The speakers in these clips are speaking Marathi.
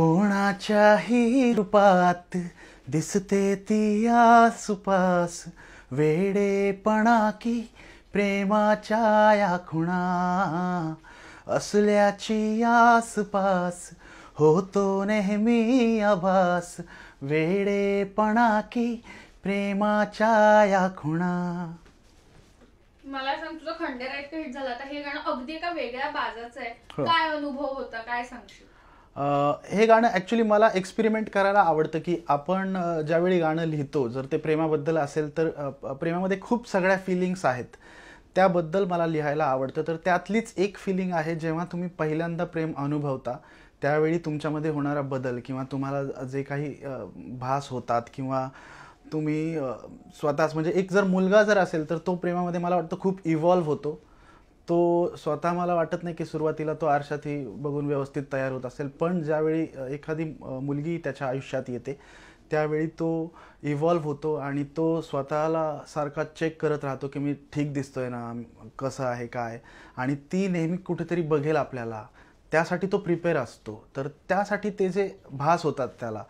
कोणाच्याही रूपात दिसते ती आसुपास वेडेपणा की प्रेमाच्या या खुणा असल्याची आसपास होतो नेहमी आभास वेडेपणा की प्रेमाच्या या खुणा मला सांग तुझं खंडेरायचं हिट झाला आता हे गाणं अगदी एका वेगळ्या बाजाचं आहे हो. काय अनुभव होता काय सांगशील हे गाणं ॲक्च्युली मला एक्सपेरिमेंट करायला आवडतं की आपण ज्यावेळी गाणं लिहितो जर ते प्रेमाबद्दल असेल तर प्रेमामध्ये खूप सगळ्या फिलिंग्स आहेत त्याबद्दल मला लिहायला आवडतं तर त्यातलीच एक फिलिंग आहे जेव्हा तुम्ही पहिल्यांदा प्रेम अनुभवता त्यावेळी तुमच्यामध्ये होणारा बदल किंवा तुम्हाला जे काही भास होतात किंवा तुम्ही स्वतःच म्हणजे एक जर मुलगा जर असेल तर तो प्रेमामध्ये मला वाटतं खूप इव्हॉल्व्ह होतो तो स्वतः मला वाटत नाही की सुरुवातीला तो आरशातही बघून व्यवस्थित तयार होत असेल पण ज्यावेळी एखादी मुलगी त्याच्या आयुष्यात येते त्यावेळी तो इव्हॉल्व्ह होतो आणि तो स्वतःला सारखा चेक करत राहतो की मी ठीक दिसतोय ना कसं आहे काय आणि ती नेहमी कुठेतरी बघेल आपल्याला त्यासाठी तो प्रिपेअर असतो तर त्यासाठी ते जे भास होतात त्याला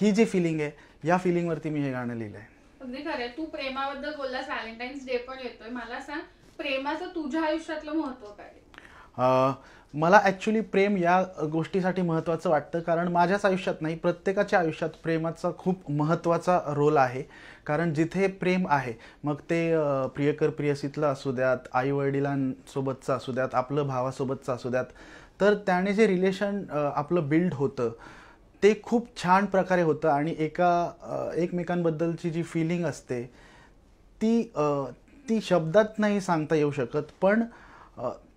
ही जी फिलिंग आहे या फिलिंगवरती मी हे गाणं लिहिलं आहे तू प्रेमाबद्दल बोललास व्हॅलेंटाईन्स डे पण येतोय मला सांग प्रेमाचं तुझ्या आयुष्यातलं महत्व काय मला ॲक्च्युली प्रेम या गोष्टीसाठी महत्त्वाचं वाटतं कारण माझ्याच आयुष्यात नाही प्रत्येकाच्या आयुष्यात प्रेमाचा खूप महत्त्वाचा रोल आहे कारण जिथे प्रेम आहे मग ते प्रियकर प्रियसीतलं असू द्यात वडिलांसोबतचं असू द्यात आपलं भावासोबतचं असू द्यात तर त्याने जे रिलेशन आपलं बिल्ड होतं ते खूप छान प्रकारे होतं आणि एका एकमेकांबद्दलची जी फिलिंग असते ती ती शब्दात नाही सांगता येऊ शकत पण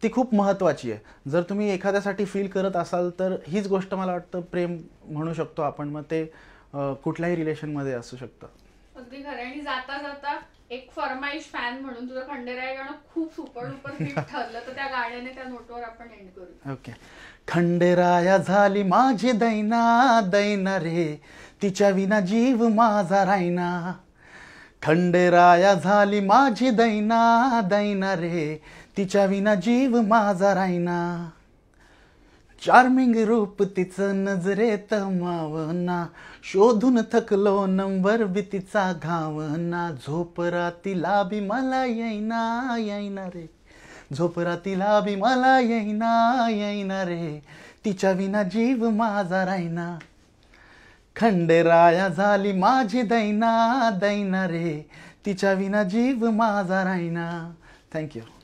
ती खूप महत्त्वाची आहे जर तुम्ही एखाद्यासाठी फील करत असाल तर हीच गोष्ट मला वाटतं प्रेम म्हणू शकतो आपण मग ते कुठल्याही रिलेशनमध्ये असू शकतं अगदी खरं आणि जाता जाता एक फरमाईश फॅन म्हणून तुझं खंडेराय गाणं खूप सुपर ठरलं तर त्या गाण्याने त्या नोटवर आपण एंड करू ओके खंडेराया झाली माझी दैना दैना रे तिच्या विना जीव माझा रायना खंडेराया झाली माझी दैना दैना रे तिच्या विना जीव माझा राहिना चार्मिंग रूप तिचं नजरेत मावना शोधून थकलो नंबर बी तिचा घावना झोपरा तिला बी मला येईना येईना रे झोपरा तिला बी मला येईना येईना रे तिच्या विना जीव माझा राहिना खंडेराया झाली माझी दैना दैना रे तिच्या विना जीव माझा राहिना थँक्यू